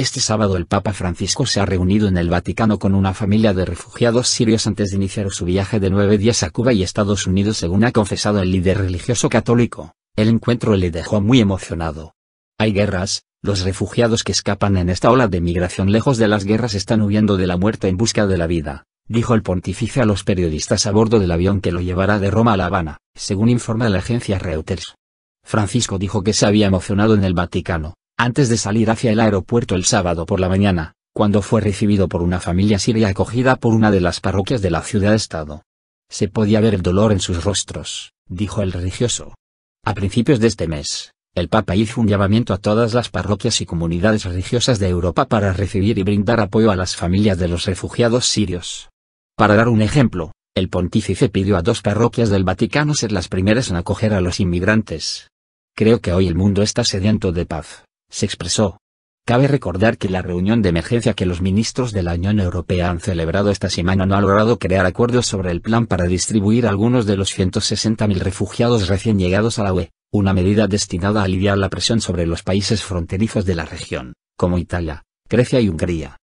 Este sábado el Papa Francisco se ha reunido en el Vaticano con una familia de refugiados sirios antes de iniciar su viaje de nueve días a Cuba y Estados Unidos según ha confesado el líder religioso católico. El encuentro le dejó muy emocionado. Hay guerras, los refugiados que escapan en esta ola de migración lejos de las guerras están huyendo de la muerte en busca de la vida, dijo el pontífice a los periodistas a bordo del avión que lo llevará de Roma a La Habana, según informa la agencia Reuters. Francisco dijo que se había emocionado en el Vaticano, antes de salir hacia el aeropuerto el sábado por la mañana, cuando fue recibido por una familia siria acogida por una de las parroquias de la ciudad-estado. Se podía ver el dolor en sus rostros, dijo el religioso. A principios de este mes, el Papa hizo un llamamiento a todas las parroquias y comunidades religiosas de Europa para recibir y brindar apoyo a las familias de los refugiados sirios. Para dar un ejemplo, el pontífice pidió a dos parroquias del Vaticano ser las primeras en acoger a los inmigrantes. Creo que hoy el mundo está sediento de paz, se expresó. Cabe recordar que la reunión de emergencia que los ministros de la Unión Europea han celebrado esta semana no ha logrado crear acuerdos sobre el plan para distribuir algunos de los 160.000 refugiados recién llegados a la UE, una medida destinada a aliviar la presión sobre los países fronterizos de la región, como Italia, Grecia y Hungría.